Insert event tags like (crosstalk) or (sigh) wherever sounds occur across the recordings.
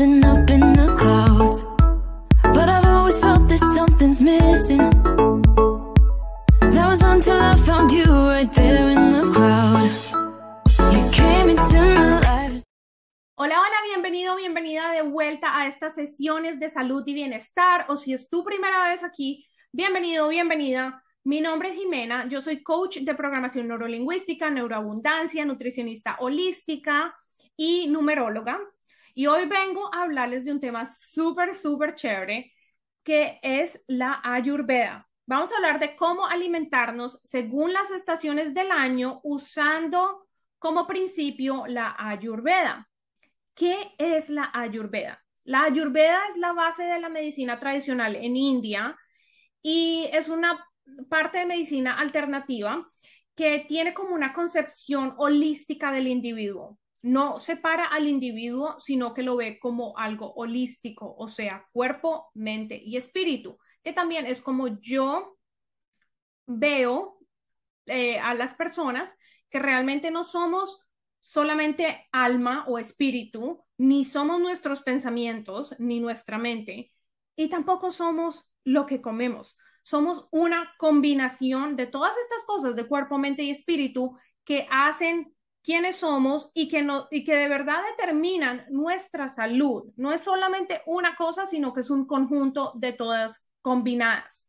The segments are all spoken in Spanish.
Hola, hola, bienvenido, bienvenida de vuelta a estas sesiones de salud y bienestar. O si es tu primera vez aquí, bienvenido, bienvenida. Mi nombre es Jimena, yo soy coach de programación neurolingüística, neuroabundancia, nutricionista holística y numeróloga. Y hoy vengo a hablarles de un tema súper, súper chévere, que es la ayurveda. Vamos a hablar de cómo alimentarnos según las estaciones del año usando como principio la ayurveda. ¿Qué es la ayurveda? La ayurveda es la base de la medicina tradicional en India y es una parte de medicina alternativa que tiene como una concepción holística del individuo no separa al individuo, sino que lo ve como algo holístico, o sea, cuerpo, mente y espíritu, que también es como yo veo eh, a las personas que realmente no somos solamente alma o espíritu, ni somos nuestros pensamientos, ni nuestra mente, y tampoco somos lo que comemos. Somos una combinación de todas estas cosas de cuerpo, mente y espíritu que hacen quiénes somos y que, no, y que de verdad determinan nuestra salud. No es solamente una cosa, sino que es un conjunto de todas combinadas.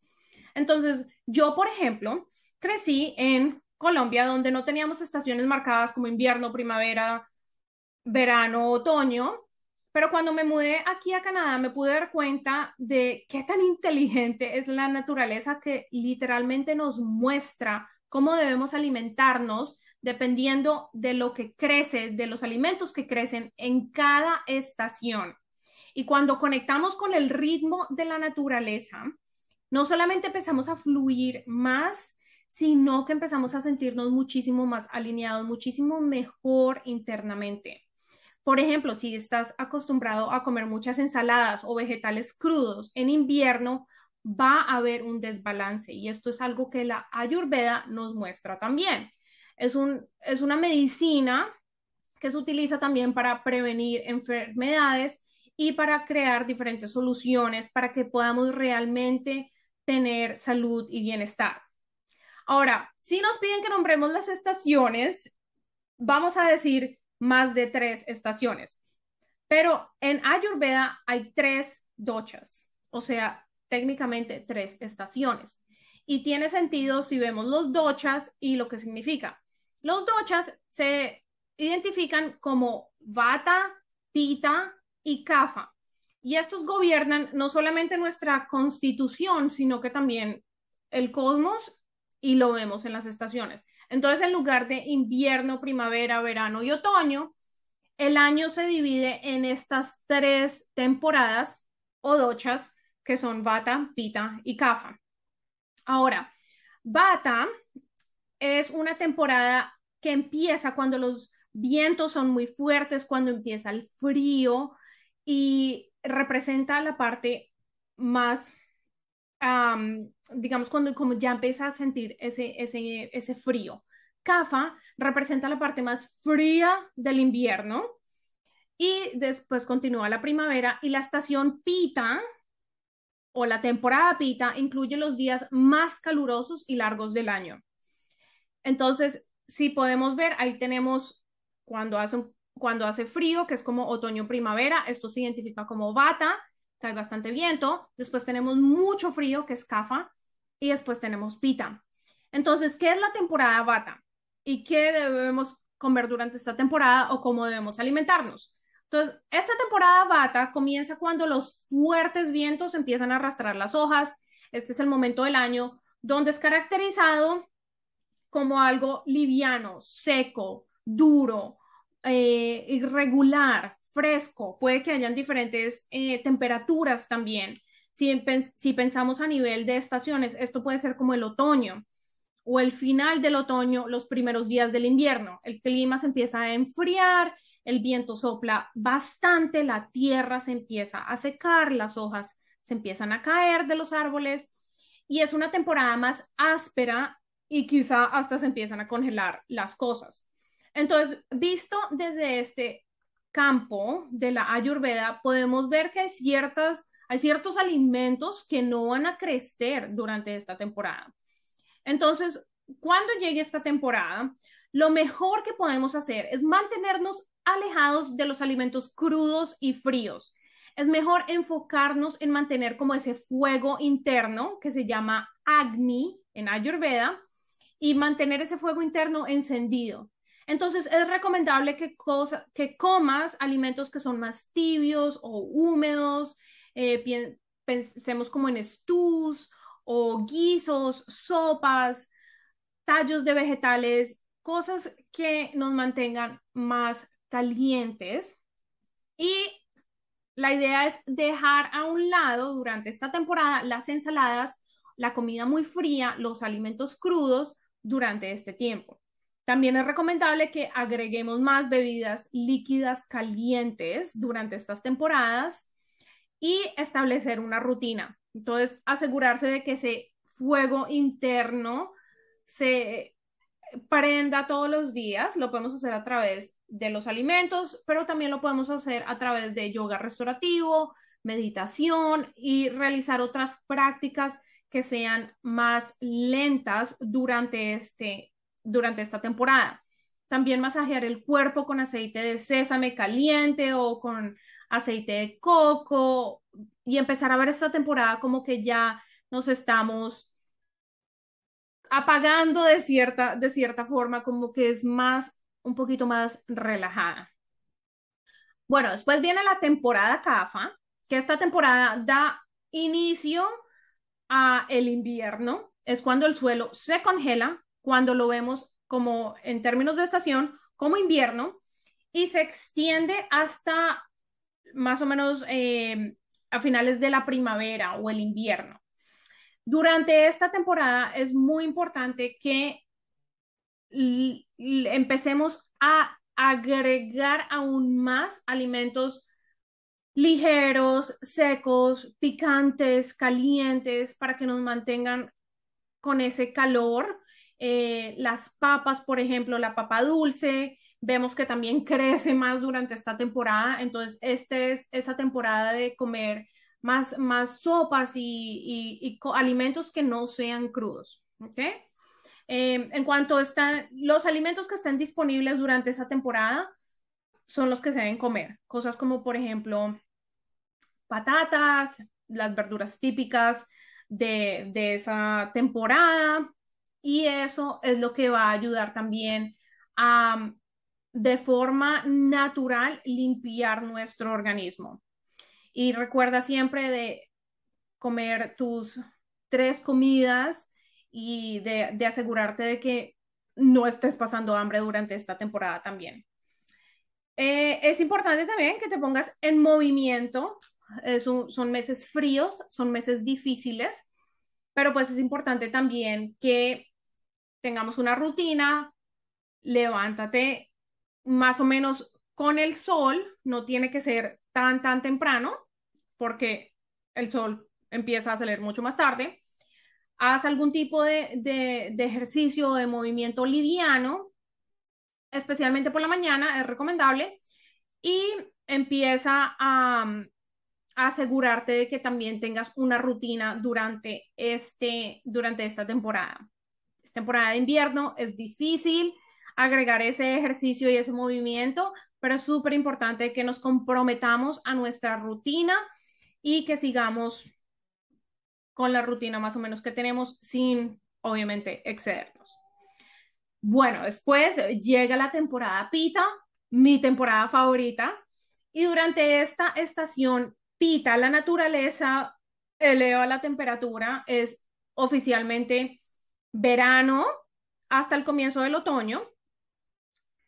Entonces, yo, por ejemplo, crecí en Colombia, donde no teníamos estaciones marcadas como invierno, primavera, verano, otoño, pero cuando me mudé aquí a Canadá me pude dar cuenta de qué tan inteligente es la naturaleza que literalmente nos muestra cómo debemos alimentarnos dependiendo de lo que crece, de los alimentos que crecen en cada estación. Y cuando conectamos con el ritmo de la naturaleza, no solamente empezamos a fluir más, sino que empezamos a sentirnos muchísimo más alineados, muchísimo mejor internamente. Por ejemplo, si estás acostumbrado a comer muchas ensaladas o vegetales crudos en invierno, va a haber un desbalance y esto es algo que la ayurveda nos muestra también. Es, una medicina que se utiliza también para prevenir enfermedades y para crear diferentes soluciones para que podamos realmente tener salud y bienestar. Ahora, si nos piden que nombremos las estaciones, vamos a decir más de tres estaciones, pero en Ayurveda hay tres dochas, o sea, técnicamente tres estaciones. Y tiene sentido si vemos los dochas y lo que significa. Los dochas se identifican como vata, pita y kafa. Y estos gobiernan no solamente nuestra constitución, sino que también el cosmos y lo vemos en las estaciones. Entonces, en lugar de invierno, primavera, verano y otoño, el año se divide en estas tres temporadas o dochas que son Vata, Pita y kafa. Ahora, Vata es una temporada que empieza cuando los vientos son muy fuertes, cuando empieza el frío y representa la parte más, digamos, cuando como ya empieza a sentir ese, ese, ese frío. Cafa representa la parte más fría del invierno y después continúa la primavera y la estación Pita o la temporada Pita incluye los días más calurosos y largos del año. Entonces, si podemos ver, ahí tenemos cuando hace, frío, que es como otoño-primavera, esto se identifica como bata, que hay bastante viento, después tenemos mucho frío, que es cafa, y después tenemos pita. Entonces, ¿qué es la temporada bata? ¿Y qué debemos comer durante esta temporada o cómo debemos alimentarnos? Entonces, esta temporada bata comienza cuando los fuertes vientos empiezan a arrastrar las hojas. Este es el momento del año donde es caracterizado como algo liviano, seco, duro, eh, irregular, fresco. Puede que hayan diferentes eh, temperaturas también. si, pensamos a nivel de estaciones, esto puede ser como el otoño o el final del otoño, los primeros días del invierno. El clima se empieza a enfriar, el viento sopla bastante, la tierra se empieza a secar, las hojas se empiezan a caer de los árboles y es una temporada más áspera y quizá hasta se empiezan a congelar las cosas. Entonces, visto desde este campo de la ayurveda, podemos ver que hay, ciertas, hay ciertos alimentos que no van a crecer durante esta temporada. Entonces, cuando llegue esta temporada, lo mejor que podemos hacer es mantenernos alejados de los alimentos crudos y fríos. Es mejor enfocarnos en mantener como ese fuego interno que se llama Agni en Ayurveda, y mantener ese fuego interno encendido. Entonces es recomendable que, que comas alimentos que son más tibios o húmedos, eh, pensemos como en estús o guisos, sopas, tallos de vegetales, cosas que nos mantengan más calientes. Y la idea es dejar a un lado durante esta temporada las ensaladas, la comida muy fría, los alimentos crudos durante este tiempo. También es recomendable que agreguemos más bebidas líquidas calientes durante estas temporadas y establecer una rutina. Entonces, asegurarse de que ese fuego interno se prenda todos los días. Lo podemos hacer a través de los alimentos, pero también lo podemos hacer a través de yoga restaurativo, meditación y realizar otras prácticas que sean más lentas durante, este, durante esta temporada. También masajear el cuerpo con aceite de sésame caliente o con aceite de coco y empezar a ver esta temporada como que ya nos estamos apagando de cierta, de cierta forma, como que es más, un poquito más relajada. Bueno, después viene la temporada CAFA, que esta temporada da inicio a el invierno, es cuando el suelo se congela, cuando lo vemos como en términos de estación, como invierno, y se extiende hasta más o menos em, a finales de la primavera o el invierno. Durante esta temporada es muy importante que empecemos a agregar aún más alimentos ligeros, secos, picantes, calientes, para que nos mantengan con ese calor. Eh, las papas, por ejemplo, la papa dulce, vemos que también (laughs) crece más durante esta temporada, entonces esta es esa temporada de comer más, más sopas y, alimentos que no sean crudos. Em, en cuanto están los alimentos que están disponibles durante esa temporada, son los que se deben comer. Cosas como, por ejemplo, patatas, las verduras típicas de, esa temporada y eso es lo que va a ayudar también a de forma natural limpiar nuestro organismo. Y recuerda siempre de comer tus tres comidas y de, asegurarte de que no estés pasando hambre durante esta temporada también. Eh, es importante también que te pongas en movimiento son meses fríos, son meses difíciles, pero pues es importante también que tengamos una rutina, levántate más o menos con el sol, no tiene que ser tan, tan temprano, porque el sol empieza a salir mucho más tarde. Haz algún tipo de, de, de ejercicio, de movimiento liviano, especialmente por la mañana, es recomendable, y empieza a, asegurarte de que también tengas una rutina durante, este, durante esta temporada. Es temporada de invierno, es difícil agregar ese ejercicio y ese movimiento, pero es súper importante que nos comprometamos a nuestra rutina y que sigamos con la rutina más o menos que tenemos sin, obviamente, excedernos. Bueno, después llega la temporada pita, mi temporada favorita, y durante esta estación pita la naturaleza, eleva la temperatura, es oficialmente verano hasta el comienzo del otoño.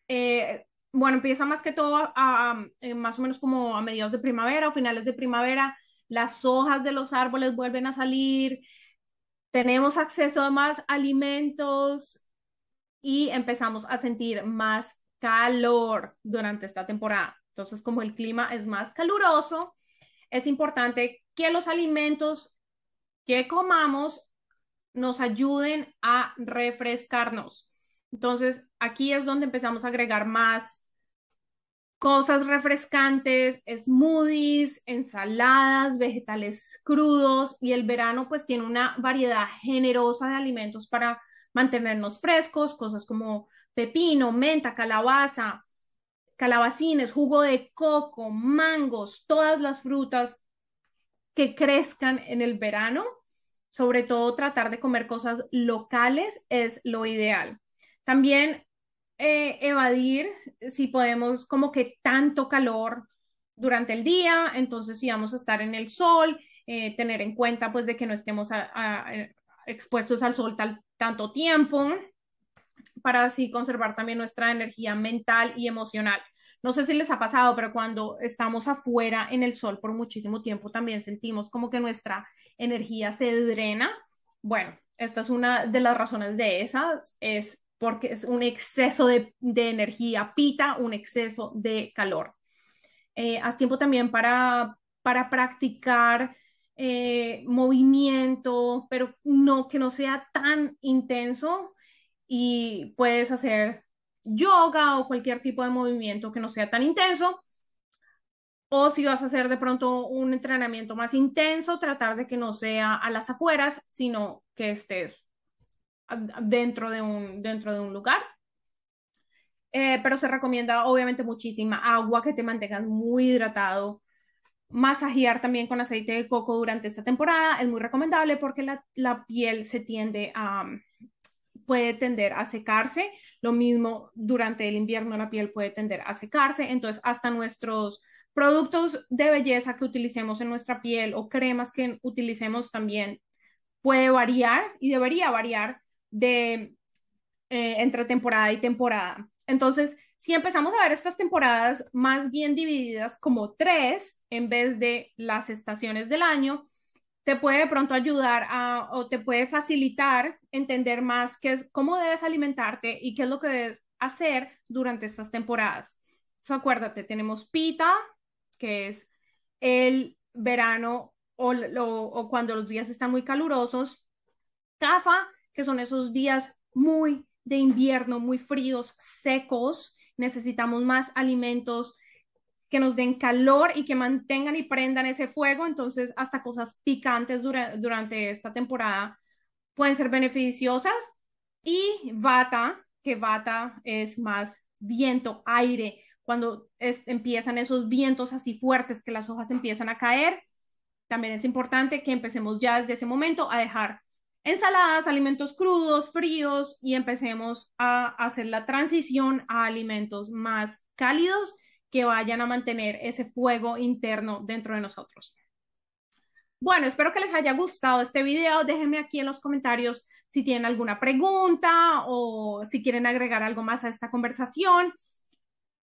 Eh, bueno, empieza más que todo a, eh, más o menos como a mediados de primavera o finales de primavera, las hojas de los árboles vuelven a salir, tenemos acceso a más alimentos y empezamos a sentir más calor durante esta temporada. Entonces, como el clima es más caluroso, es importante que los alimentos que comamos nos ayuden a refrescarnos. Entonces, aquí es donde empezamos a agregar más cosas refrescantes, smoothies, ensaladas, vegetales crudos y el verano pues tiene una variedad generosa de alimentos para mantenernos frescos, cosas como pepino, menta, calabaza, calabacines, jugo de coco, mangos, todas las frutas que crezcan en el verano. Sobre todo tratar de comer cosas locales es lo ideal. También eh, evadir si podemos como que tanto calor durante el día, entonces si vamos a estar en el sol, eh, tener en cuenta pues de que no estemos eh, expuestos al sol tanto tiempo para así conservar también nuestra energía mental y emocional. No sé si les ha pasado, pero cuando estamos afuera en el sol por muchísimo tiempo, también sentimos como que nuestra energía se drena. Bueno, esta es una de las razones de esas, es porque es un exceso de, energía pita, un exceso de calor. Eh, haz tiempo también para, para practicar eh, movimiento, pero no que no sea tan intenso y puedes hacer yoga o cualquier tipo de movimiento que no sea tan intenso. O si vas a hacer de pronto un entrenamiento más intenso, tratar de que no sea a las afueras, sino que estés dentro de un, dentro de un lugar. Eh, pero se recomienda obviamente muchísima agua, que te mantengas muy hidratado. Masajear también con aceite de coco durante esta temporada es muy recomendable porque la, la piel se tiende a, puede tender a secarse, lo mismo durante el invierno la piel puede tender a secarse, entonces hasta nuestros productos de belleza que utilicemos en nuestra piel o cremas que utilicemos también puede variar y debería variar de eh, entre temporada y temporada. Entonces, si empezamos a ver estas temporadas más bien divididas como tres en vez de las estaciones del año, te puede de pronto ayudar a, o te puede facilitar entender más qué es, cómo debes alimentarte y qué es lo que debes hacer durante estas temporadas. acuérdate, tenemos pita, que es el verano o, o cuando los días están muy calurosos, cafa, que son esos días muy de invierno, muy fríos, secos, necesitamos más alimentos que nos den calor y que mantengan y prendan ese fuego. Entonces, hasta cosas picantes durante esta temporada pueden ser beneficiosas. Y vata, que vata es más viento, aire, cuando empiezan esos vientos así fuertes que las hojas empiezan a caer. También es importante que empecemos ya desde ese momento a dejar ensaladas, alimentos crudos, fríos y empecemos a hacer la transición a alimentos más cálidos que vayan a mantener ese fuego interno dentro de nosotros. Bueno, espero que les haya gustado este video. Déjenme aquí en los comentarios si tienen alguna pregunta o si quieren agregar algo más a esta conversación.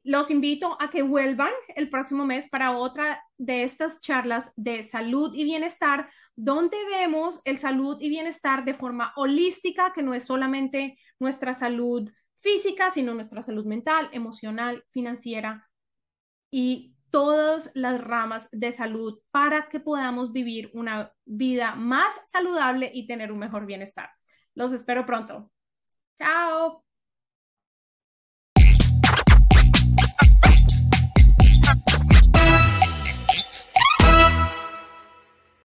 Los invito a que vuelvan el próximo mes para otra de estas charlas de salud y bienestar, donde vemos el salud y bienestar de forma holística, que no es solamente nuestra salud física, sino nuestra salud mental, emocional, financiera y todas las ramas de salud para que podamos vivir una vida más saludable y tener un mejor bienestar. Los espero pronto. Chao.